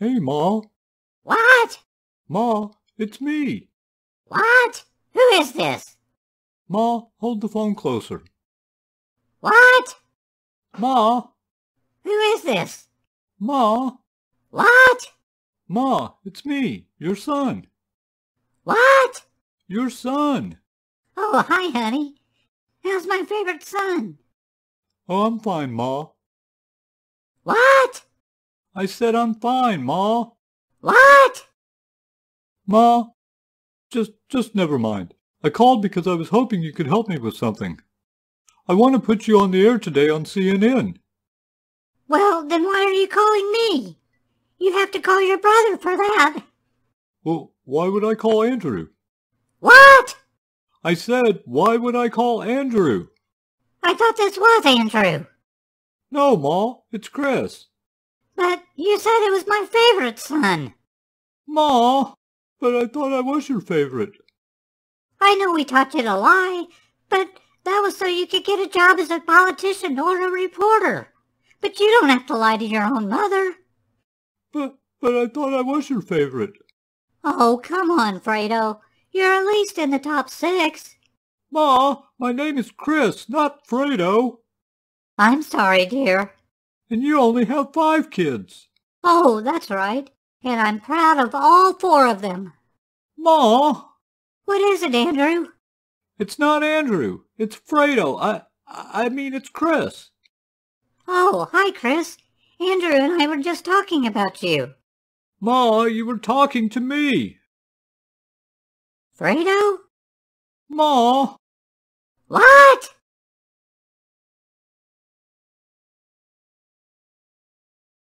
Hey, Ma. What? Ma, it's me. What? Who is this? Ma, hold the phone closer. What? Ma. Who is this? Ma. What? Ma, it's me, your son. What? Your son. Oh, hi, honey. How's my favorite son? Oh, I'm fine, Ma. What? I said I'm fine, Ma. What? Ma, just, just never mind. I called because I was hoping you could help me with something. I want to put you on the air today on CNN. Well, then why are you calling me? You have to call your brother for that. Well, why would I call Andrew? What? I said, why would I call Andrew? I thought this was Andrew. No, Ma, it's Chris. You said it was my favorite son. Ma, but I thought I was your favorite. I know we taught you to lie, but that was so you could get a job as a politician or a reporter. But you don't have to lie to your own mother. But, but I thought I was your favorite. Oh, come on, Fredo. You're at least in the top six. Ma, my name is Chris, not Fredo. I'm sorry, dear. And you only have five kids. Oh, that's right. And I'm proud of all four of them. Ma? What is it, Andrew? It's not Andrew. It's Fredo. I, I mean, it's Chris. Oh, hi, Chris. Andrew and I were just talking about you. Ma, you were talking to me. Fredo? Ma? What?